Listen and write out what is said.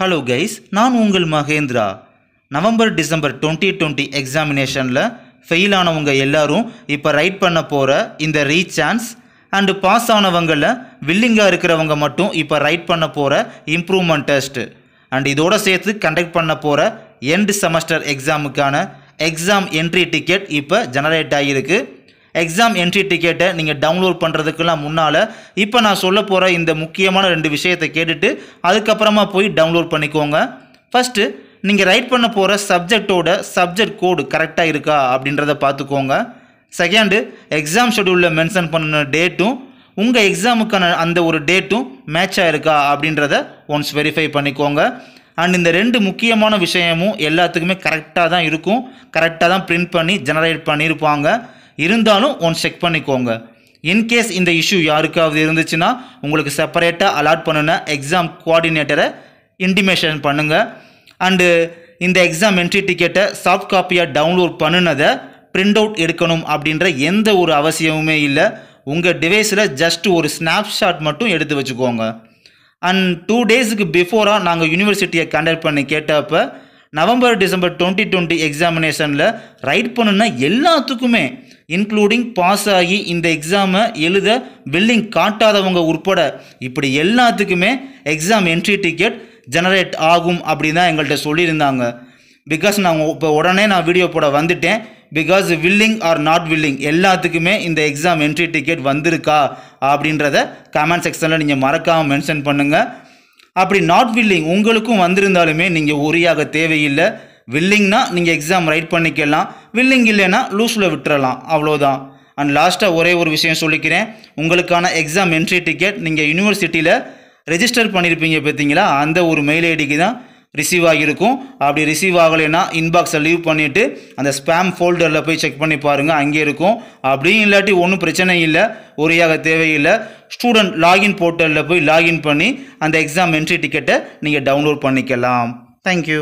hello guys நான் உங்கள் Mahendra November December twenty twenty எக்ஸாமினேஷனில் ஃபெயில் ஆனவங்க எல்லாரும் இப்போ ரைட் பண்ண போகிற இந்த ரீசான்ஸ் அண்டு பாஸ் ஆனவங்களில் வில்லிங்காக இருக்கிறவங்க மட்டும் இப்போ ரைட் பண்ண போகிற இம்ப்ரூவ்மெண்ட் டெஸ்ட்டு அண்ட் இதோடு சேர்த்து கண்டக்ட் பண்ண போகிற எண்டு செமஸ்டர் எக்ஸாமுக்கான எக்ஸாம் என்ட்ரி டிக்கெட் இப்போ ஜெனரேட் ஆகியிருக்கு எக்ஸாம் என்ட்ரி டிக்கெட்டை நீங்கள் டவுன்லோட் பண்ணுறதுக்கெல்லாம் முன்னால் இப்போ நான் சொல்ல போகிற இந்த முக்கியமான ரெண்டு விஷயத்தை கேட்டுட்டு அதுக்கப்புறமா போய் டவுன்லோட் பண்ணிக்கோங்க ஃபஸ்ட்டு நீங்கள் ரைட் பண்ண போகிற சப்ஜெக்டோட சப்ஜெக்ட் கோடு கரெக்டாக இருக்கா அப்படின்றத பார்த்துக்கோங்க செகண்டு எக்ஸாம் ஷெடியூலில் மென்ஷன் பண்ண டேட்டும் உங்கள் எக்ஸாமுக்கான அந்த ஒரு டேட்டும் மேட்ச் ஆகிருக்கா அப்படின்றத ஒன்ஸ் வெரிஃபை பண்ணிக்கோங்க அண்ட் இந்த ரெண்டு முக்கியமான விஷயமும் எல்லாத்துக்குமே கரெக்டாக தான் இருக்கும் கரெக்டாக தான் பிரிண்ட் பண்ணி ஜெனரேட் பண்ணியிருப்பாங்க இருந்தாலும் ஒன் செக் பண்ணிக்கோங்க இன்கேஸ் இந்த இஷ்யூ யாருக்காவது இருந்துச்சுன்னா உங்களுக்கு செப்பரேட்டாக அலாட் பண்ணின எக்ஸாம் கோஆர்டினேட்டரை இன்டிமேஷன் பண்ணுங்கள் அண்டு இந்த எக்ஸாம் என்ட்ரி டிக்கெட்டை சாஃப்ட் காப்பியாக டவுன்லோட் பண்ணினதை பிரிண்ட் அவுட் எடுக்கணும் அப்படின்ற எந்த ஒரு அவசியமுமே இல்லை உங்கள் டிவைஸில் ஜஸ்ட் ஒரு ஸ்னாப்ஷாட் மட்டும் எடுத்து வச்சுக்கோங்க அண்ட் டூ டேஸுக்கு பிஃபோராக நாங்கள் யூனிவர்சிட்டியை கண்டக்ட் பண்ணி கேட்டப்போ நவம்பர் டிசம்பர் டுவெண்ட்டி டுவெண்ட்டி எக்ஸாமினேஷனில் ரைட் பண்ணுன எல்லாத்துக்குமே இன்க்ளூடிங் பாஸ் ஆகி இந்த எக்ஸாமை எழுத பில்லிங் காட்டாதவங்க உட்பட இப்படி எல்லாத்துக்குமே எக்ஸாம் என்ட்ரி டிக்கெட் ஜெனரேட் ஆகும் அப்படி தான் எங்கள்கிட்ட சொல்லியிருந்தாங்க பிகாஸ் நான் இப்போ உடனே நான் வீடியோ போட வந்துட்டேன் because willing or not willing எல்லாத்துக்குமே இந்த எக்ஸாம் என்ட்ரி டிக்கெட் வந்திருக்கா அப்படின்றத கமெண்ட் செக்ஷனில் நீங்கள் மறக்காமல் மென்ஷன் பண்ணுங்கள் அப்படி நாட் வில்லிங் உங்களுக்கும் வந்திருந்தாலுமே நீங்கள் உரியாக தேவையில்லை வில்லிங்னா நீங்கள் எக்ஸாம் ரைட் பண்ணிக்கலாம் வில்லிங் இல்லைன்னா லூஸில் விட்டுறலாம் அவ்வளோதான் அண்ட் லாஸ்ட்டாக ஒரே ஒரு விஷயம் சொல்லிக்கிறேன் உங்களுக்கான எக்ஸாம் என்ட்ரி டிக்கெட் நீங்கள் யூனிவர்சிட்டியில் ரெஜிஸ்டர் பண்ணியிருப்பீங்க பார்த்தீங்களா அந்த ஒரு மெயில் ஐடிக்கு தான் ரிசீவ் ஆகியிருக்கும் அப்படி ரிசீவ் ஆகலைன்னா இன்பாக்ஸை லீவ் பண்ணிவிட்டு அந்த ஸ்பேம் ஃபோல்டரில் போய் செக் பண்ணி பாருங்கள் அங்கே இருக்கும் அப்படியும் இல்லாட்டி ஒன்றும் பிரச்சனை இல்லை ஒரியாக தேவையில்லை ஸ்டூடெண்ட் லாகின் போர்ட்டலில் போய் லாகின் பண்ணி அந்த எக்ஸாம் என்ட்ரி டிக்கெட்டை நீங்கள் டவுன்லோட் பண்ணிக்கலாம் தேங்க்யூ